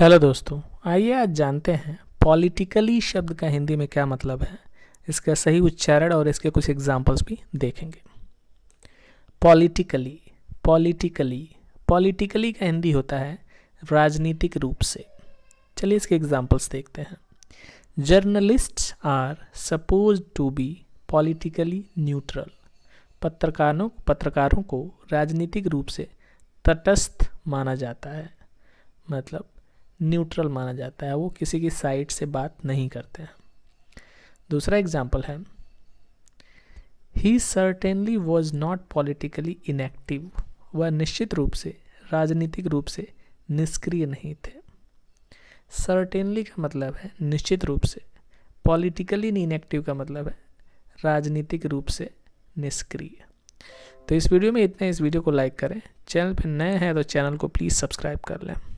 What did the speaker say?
hello दोस्तों आइए आज जानते हैं पॉलिटिकली शब्द का हिंदी में क्या मतलब है इसका सही उच्चारण और इसके कुछ एग्जाम्पल्स भी देखेंगे पॉलिटिकली पॉलिटिकली पॉलिटिकली का हिंदी होता है राजनीतिक रूप से चलिए इसके एग्जाम्पल्स देखते हैं journalists are suppose to be politically neutral पत्रकारों पत्रकारों को राजनीतिक रूप से तटस्थ माना जाता है मतलब न्यूट्रल माना जाता है वो किसी की साइड से बात नहीं करते हैं दूसरा एग्जाम्पल है he certainly was not politically inactive वह निश्चित रूप से राजनीतिक रूप से निष्क्रिय नहीं थे सर्टेनली का मतलब है निश्चित रूप से पॉलिटिकली इनएक्टिव का मतलब है राजनीतिक रूप से निष्क्रिय तो इस वीडियो में इतने इस वीडियो को लाइक करें चैनल पर नए हैं तो चैनल को प्लीज़ सब्सक्राइब कर लें